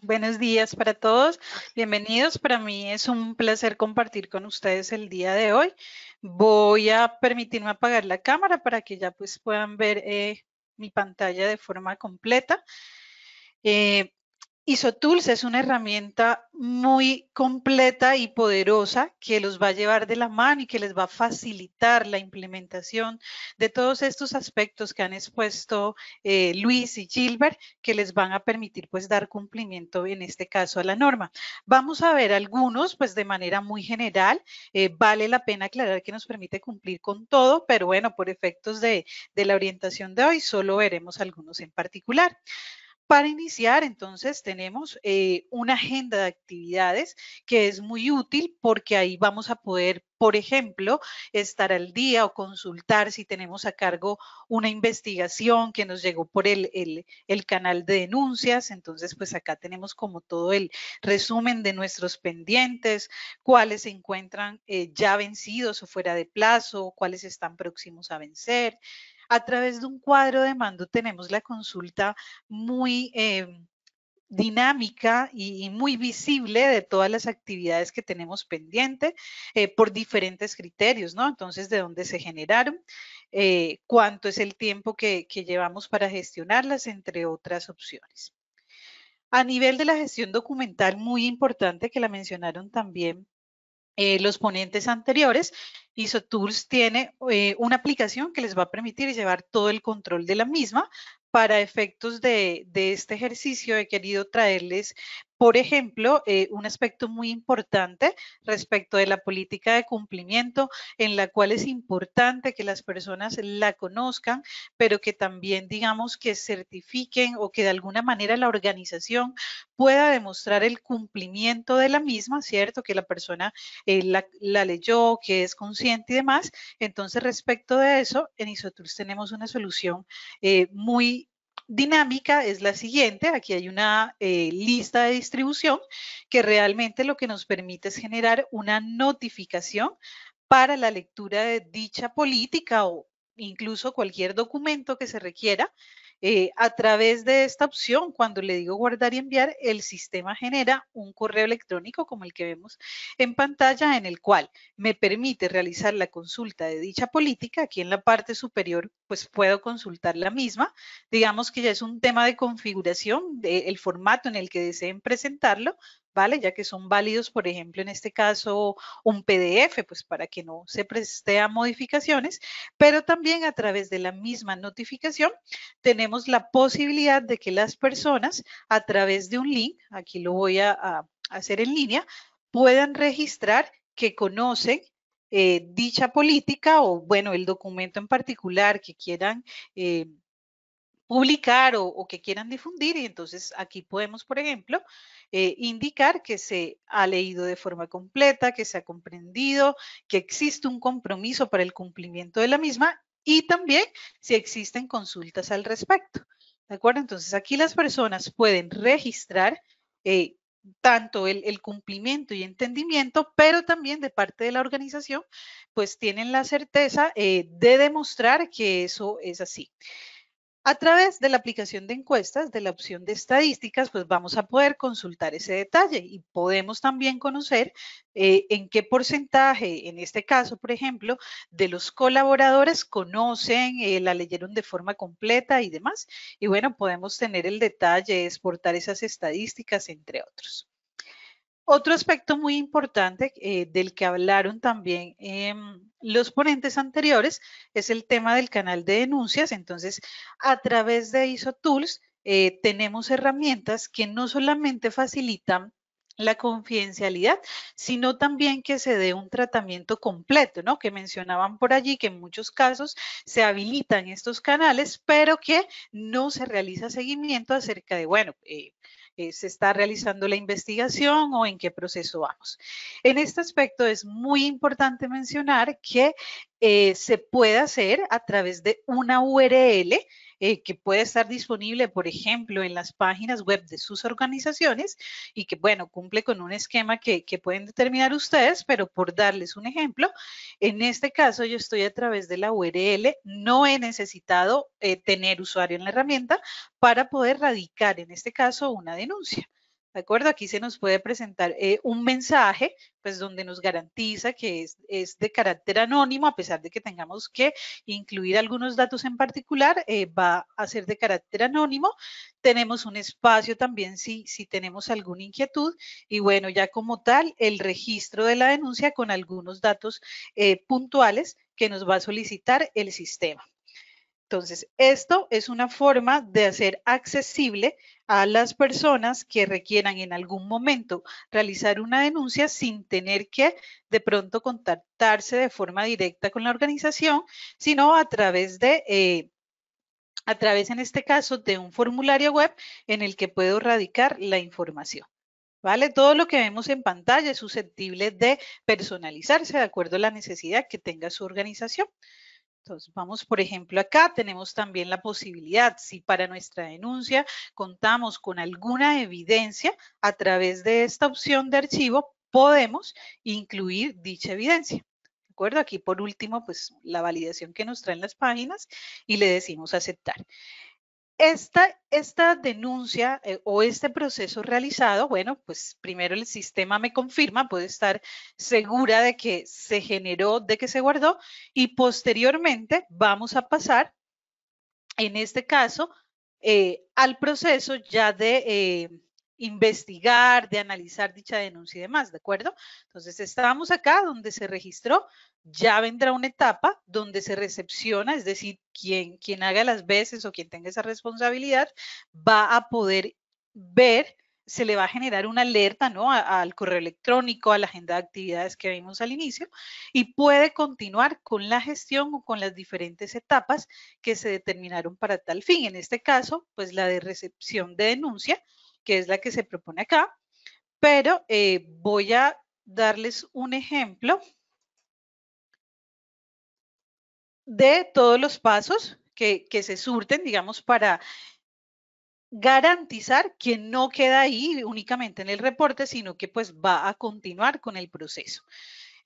Buenos días para todos, bienvenidos. Para mí es un placer compartir con ustedes el día de hoy. Voy a permitirme apagar la cámara para que ya pues puedan ver eh, mi pantalla de forma completa. Eh, IsoTools es una herramienta muy completa y poderosa que los va a llevar de la mano y que les va a facilitar la implementación de todos estos aspectos que han expuesto eh, Luis y Gilbert que les van a permitir pues dar cumplimiento en este caso a la norma. Vamos a ver algunos pues de manera muy general. Eh, vale la pena aclarar que nos permite cumplir con todo, pero bueno, por efectos de, de la orientación de hoy solo veremos algunos en particular. Para iniciar, entonces, tenemos eh, una agenda de actividades que es muy útil porque ahí vamos a poder, por ejemplo, estar al día o consultar si tenemos a cargo una investigación que nos llegó por el, canal de denuncias. Entonces, pues acá tenemos como todo el resumen de nuestros pendientes, cuáles se encuentran eh, ya vencidos o fuera de plazo, cuáles están próximos a vencer, a través de un cuadro de mando tenemos la consulta muy... Em, dinámica y, muy visible de todas las actividades que tenemos pendiente eh, por diferentes criterios, ¿no? Entonces, de dónde se generaron, eh, cuánto es el tiempo que llevamos para gestionarlas, entre otras opciones. A nivel de la gestión documental, muy importante que la mencionaron también, eh, los ponentes anteriores, IsoTools tiene eh, una aplicación que les va a permitir llevar todo el control de la misma. Para efectos de, de este ejercicio he querido traerles por ejemplo, eh, un aspecto muy importante respecto de la política de cumplimiento, en la cual es importante que las personas la conozcan, pero que también, digamos, que certifiquen o que de alguna manera la organización pueda demostrar el cumplimiento de la misma, ¿cierto? Que la persona eh, la, leyó, que es consciente y demás. Entonces, respecto de eso, en Isotools tenemos una solución eh, muy muy dinámica es la siguiente. Aquí hay una eh, lista de distribución que realmente lo que nos permite es generar una notificación para la lectura de dicha política o incluso cualquier documento que se requiera eh, a través de esta opción, cuando le digo guardar y enviar, el sistema genera un correo electrónico como el que vemos en pantalla, en el cual me permite realizar la consulta de dicha política. Aquí en la parte superior, pues puedo consultar la misma. Digamos que ya es un tema de configuración del formato en el que deseen presentarlo, ya que son válidos, por ejemplo, en este caso, un PDF, pues para que no se preste a modificaciones, pero también a través de la misma notificación tenemos la posibilidad de que las personas a través de un link, aquí lo voy a, hacer en línea, puedan registrar que conocen eh, dicha política o, bueno, el documento en particular que quieran eh, publicar o, que quieran difundir. Y entonces aquí podemos, por ejemplo, eh, indicar que se ha leído de forma completa, que se ha comprendido, que existe un compromiso para el cumplimiento de la misma y también si existen consultas al respecto. ¿De acuerdo? Entonces aquí las personas pueden registrar eh, tanto el, cumplimiento y entendimiento, pero también de parte de la organización, pues tienen la certeza eh, de demostrar que eso es así. A través de la aplicación de encuestas de la opción de estadísticas, pues vamos a poder consultar ese detalle y podemos también conocer eh, en qué porcentaje, en este caso, por ejemplo, de los colaboradores conocen, eh, la leyeron de forma completa y demás. Y bueno, podemos tener el detalle, exportar esas estadísticas, entre otros. Otro aspecto muy importante eh, del que hablaron también em, los ponentes anteriores es el tema del canal de denuncias. Entonces, a través de ISO Tools eh, tenemos herramientas que no solamente facilitan la confidencialidad, sino también que se dé un tratamiento completo, ¿no? Que mencionaban por allí que en muchos casos se habilitan estos canales, pero que no se realiza seguimiento acerca de, bueno, eh, eh, se está realizando la investigación o en qué proceso vamos. En este aspecto es muy importante mencionar que eh, se puede hacer a través de una URL eh, que puede estar disponible, por ejemplo, en las páginas web de sus organizaciones y que, bueno, cumple con un esquema que, pueden determinar ustedes, pero por darles un ejemplo, en este caso yo estoy a través de la URL, no he necesitado eh, tener usuario en la herramienta para poder radicar, en este caso, una denuncia. ¿De acuerdo? Aquí se nos puede presentar eh, un mensaje, pues donde nos garantiza que es, de carácter anónimo, a pesar de que tengamos que incluir algunos datos en particular, eh, va a ser de carácter anónimo. Tenemos un espacio también si, tenemos alguna inquietud y bueno, ya como tal, el registro de la denuncia con algunos datos eh, puntuales que nos va a solicitar el sistema. Entonces, esto es una forma de hacer accesible a las personas que requieran en algún momento realizar una denuncia sin tener que de pronto contactarse de forma directa con la organización, sino a través de... Eh, a través, en este caso, de un formulario web en el que puedo radicar la información. ¿Vale? Todo lo que vemos en pantalla es susceptible de personalizarse de acuerdo a la necesidad que tenga su organización. Entonces, vamos, por ejemplo, acá tenemos también la posibilidad, si para nuestra denuncia contamos con alguna evidencia, a través de esta opción de archivo podemos incluir dicha evidencia. ¿De acuerdo? Aquí, por último, pues la validación que nos traen las páginas y le decimos aceptar. Esta, esta denuncia eh, o este proceso realizado, bueno, pues primero el sistema me confirma, puede estar segura de que se generó, de que se guardó y posteriormente vamos a pasar, en este caso, eh, al proceso ya de eh, investigar, de analizar dicha denuncia y demás, ¿de acuerdo? Entonces, estábamos acá donde se registró, ya vendrá una etapa donde se recepciona, es decir, quien, quien haga las veces o quien tenga esa responsabilidad va a poder ver se le va a generar una alerta ¿no? al correo electrónico, a la agenda de actividades que vimos al inicio y puede continuar con la gestión o con las diferentes etapas que se determinaron para tal fin. En este caso, pues la de recepción de denuncia, que es la que se propone acá, pero eh, voy a darles un ejemplo de todos los pasos que, que, se surten, digamos, para garantizar que no queda ahí únicamente en el reporte, sino que pues va a continuar con el proceso.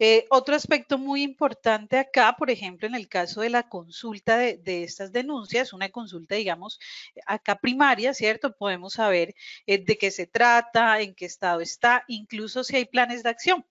Eh, otro aspecto muy importante acá, por ejemplo, en el caso de la consulta de, estas denuncias, una consulta, digamos, acá primaria, ¿cierto? Podemos saber eh, de qué se trata, en qué estado está, incluso si hay planes de acción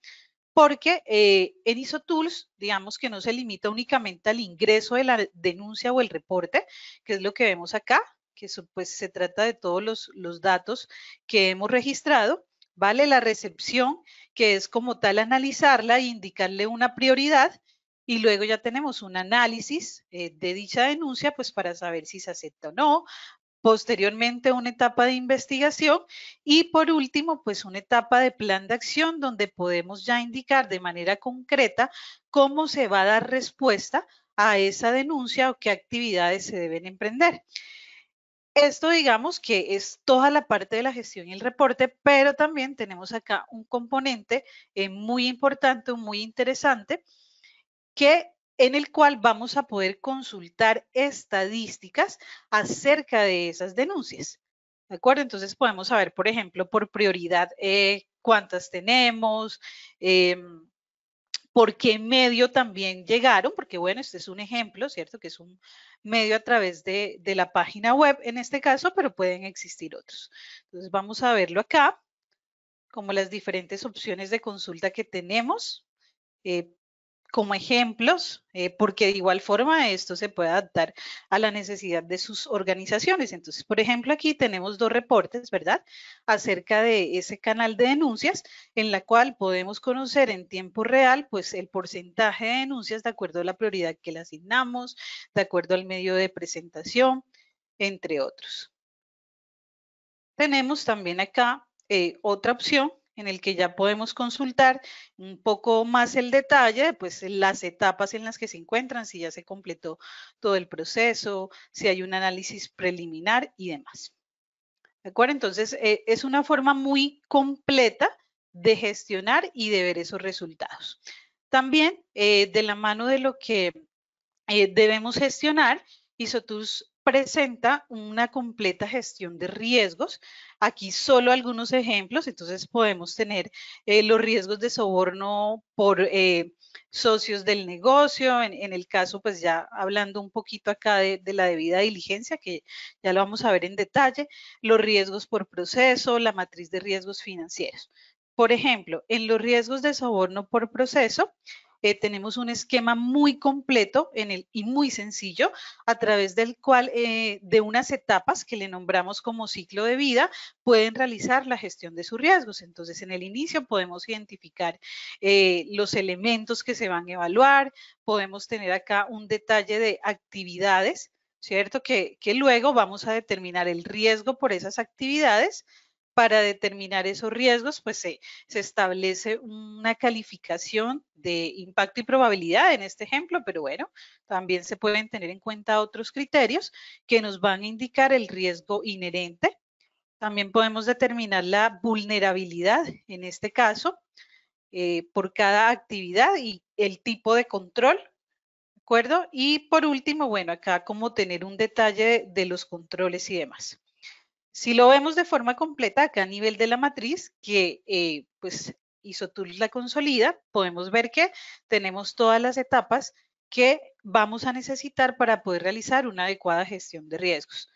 porque eh, en ISO Tools, digamos que no se limita únicamente al ingreso de la denuncia o el reporte, que es lo que vemos acá, que pues, se trata de todos los datos que hemos registrado, ¿vale? La recepción, que es como tal analizarla e indicarle una prioridad, y luego ya tenemos un análisis eh, de dicha denuncia, pues para saber si se acepta o no, posteriormente una etapa de investigación y por último, pues una etapa de plan de acción donde podemos ya indicar de manera concreta cómo se va a dar respuesta a esa denuncia o qué actividades se deben emprender. Esto digamos que es toda la parte de la gestión y el reporte, pero también tenemos acá un componente eh, muy importante, muy interesante, que en el cual vamos a poder consultar estadísticas acerca de esas denuncias. ¿De acuerdo? Entonces podemos saber, por ejemplo, por prioridad eh, cuántas tenemos, em, por qué medio también llegaron, porque bueno, este es un ejemplo, ¿cierto? Que es un medio a través de, la página web en este caso, pero pueden existir otros. Entonces vamos a verlo acá, como las diferentes opciones de consulta que tenemos. Eh, como ejemplos, eh, porque de igual forma esto se puede adaptar a la necesidad de sus organizaciones. Entonces, por ejemplo, aquí tenemos dos reportes, ¿verdad? Acerca de ese canal de denuncias, en la cual podemos conocer en tiempo real, pues, el porcentaje de denuncias de acuerdo a la prioridad que le asignamos, de acuerdo al medio de presentación, entre otros. Tenemos también acá eh, otra opción en el que ya podemos consultar un poco más el detalle, pues las etapas en las que se encuentran, si ya se completó todo el proceso, si hay un análisis preliminar y demás. ¿De acuerdo? Entonces, eh, es una forma muy completa de gestionar y de ver esos resultados. También, eh, de la mano de lo que eh, debemos gestionar, ISOTUS presenta una completa gestión de riesgos. Aquí solo algunos ejemplos, entonces podemos tener eh, los riesgos de soborno por eh, socios del negocio, en, el caso pues ya hablando un poquito acá de, la debida diligencia, que ya lo vamos a ver en detalle, los riesgos por proceso, la matriz de riesgos financieros. Por ejemplo, en los riesgos de soborno por proceso, eh, tenemos un esquema muy completo en el, y muy sencillo a través del cual eh, de unas etapas que le nombramos como ciclo de vida pueden realizar la gestión de sus riesgos. Entonces, en el inicio podemos identificar eh, los elementos que se van a evaluar, podemos tener acá un detalle de actividades, ¿cierto? Que, que luego vamos a determinar el riesgo por esas actividades, para determinar esos riesgos, pues se, establece una calificación de impacto y probabilidad en este ejemplo, pero bueno, también se pueden tener en cuenta otros criterios que nos van a indicar el riesgo inherente. También podemos determinar la vulnerabilidad, en este caso, eh, por cada actividad y el tipo de control, ¿de acuerdo? Y por último, bueno, acá como tener un detalle de los controles y demás. Si lo vemos de forma completa acá a nivel de la matriz, que eh, pues tú la consolida, podemos ver que tenemos todas las etapas que vamos a necesitar para poder realizar una adecuada gestión de riesgos.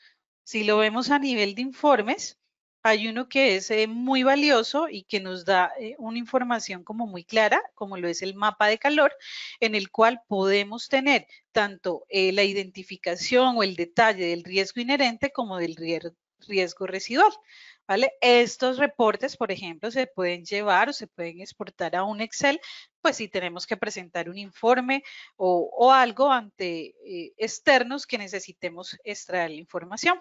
Si lo vemos a nivel de informes, hay uno que es eh, muy valioso y que nos da eh, una información como muy clara, como lo es el mapa de calor, en el cual podemos tener tanto eh, la identificación o el detalle del riesgo inherente como del riesgo, riesgo residual. ¿Vale? Estos reportes, por ejemplo, se pueden llevar o se pueden exportar a un Excel, pues si tenemos que presentar un informe o, algo ante eh, externos que necesitemos extraer la información.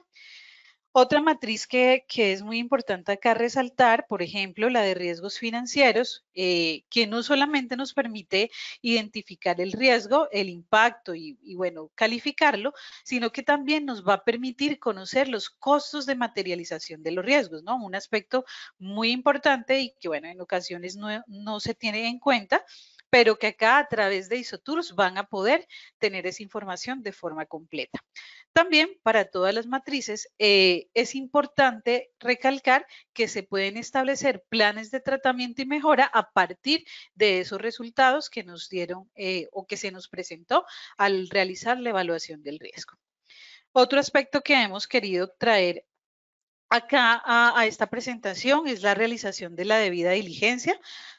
Otra matriz que, es muy importante acá resaltar, por ejemplo, la de riesgos financieros, eh, que no solamente nos permite identificar el riesgo, el impacto y, bueno, calificarlo, sino que también nos va a permitir conocer los costos de materialización de los riesgos, ¿no? Un aspecto muy importante y que, bueno, en ocasiones no, se tiene en cuenta, pero que acá a través de Tours van a poder tener esa información de forma completa. También para todas las matrices eh, es importante recalcar que se pueden establecer planes de tratamiento y mejora a partir de esos resultados que nos dieron eh, o que se nos presentó al realizar la evaluación del riesgo. Otro aspecto que hemos querido traer acá a, esta presentación es la realización de la debida diligencia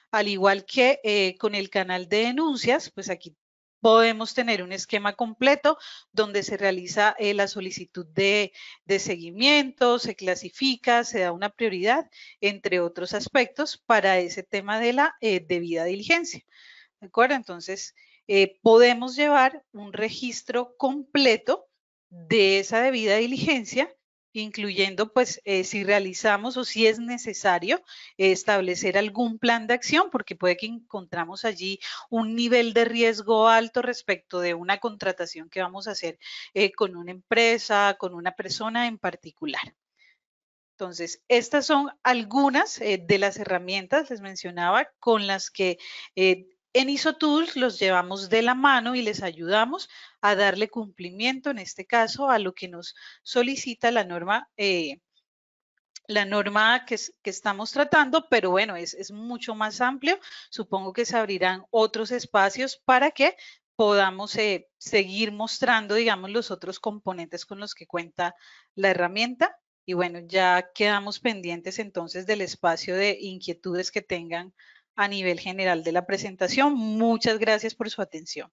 al igual que eh, con el canal de denuncias, pues aquí podemos tener un esquema completo donde se realiza eh, la solicitud de, seguimiento, se clasifica, se da una prioridad, entre otros aspectos, para ese tema de la eh, debida diligencia. ¿De acuerdo? Entonces, eh, podemos llevar un registro completo de esa debida diligencia incluyendo pues eh, si realizamos o si es necesario eh, establecer algún plan de acción, porque puede que encontramos allí un nivel de riesgo alto respecto de una contratación que vamos a hacer eh, con una empresa, con una persona en particular. Entonces, estas son algunas de las herramientas, les mencionaba, con las que en Tools los llevamos de la mano y les ayudamos a darle cumplimiento, en este caso, a lo que nos solicita la norma, eh, la norma que, estamos tratando, pero bueno, es, mucho más amplio. Supongo que se abrirán otros espacios para que podamos eh, seguir mostrando, digamos, los otros componentes con los que cuenta la herramienta. Y bueno, ya quedamos pendientes entonces del espacio de inquietudes que tengan a nivel general de la presentación. Muchas gracias por su atención.